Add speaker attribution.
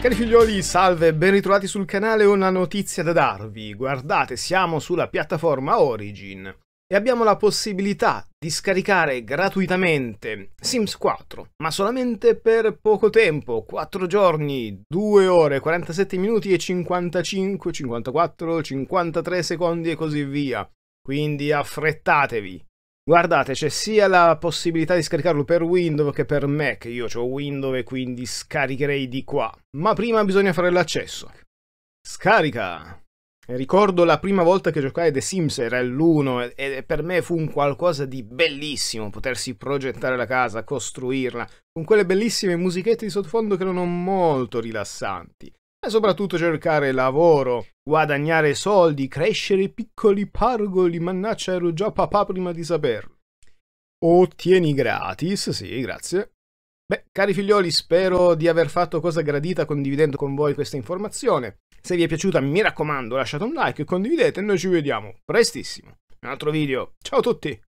Speaker 1: Cari figlioli, salve, ben ritrovati sul canale, ho una notizia da darvi. Guardate, siamo sulla piattaforma Origin e abbiamo la possibilità di scaricare gratuitamente Sims 4, ma solamente per poco tempo, 4 giorni, 2 ore, 47 minuti e 55, 54, 53 secondi e così via. Quindi affrettatevi. Guardate, c'è sia la possibilità di scaricarlo per Windows che per Mac. Io ho Windows e quindi scaricherei di qua. Ma prima bisogna fare l'accesso. Scarica! Ricordo la prima volta che giocai The Sims era l'1 e per me fu un qualcosa di bellissimo potersi progettare la casa, costruirla, con quelle bellissime musichette di sottofondo che erano molto rilassanti e soprattutto cercare lavoro, guadagnare soldi, crescere piccoli pargoli, mannaccia ero già papà prima di saperlo. Ottieni gratis, sì, grazie. Beh, cari figlioli, spero di aver fatto cosa gradita condividendo con voi questa informazione. Se vi è piaciuta, mi raccomando, lasciate un like e condividete e noi ci vediamo prestissimo. Un altro video. Ciao a tutti!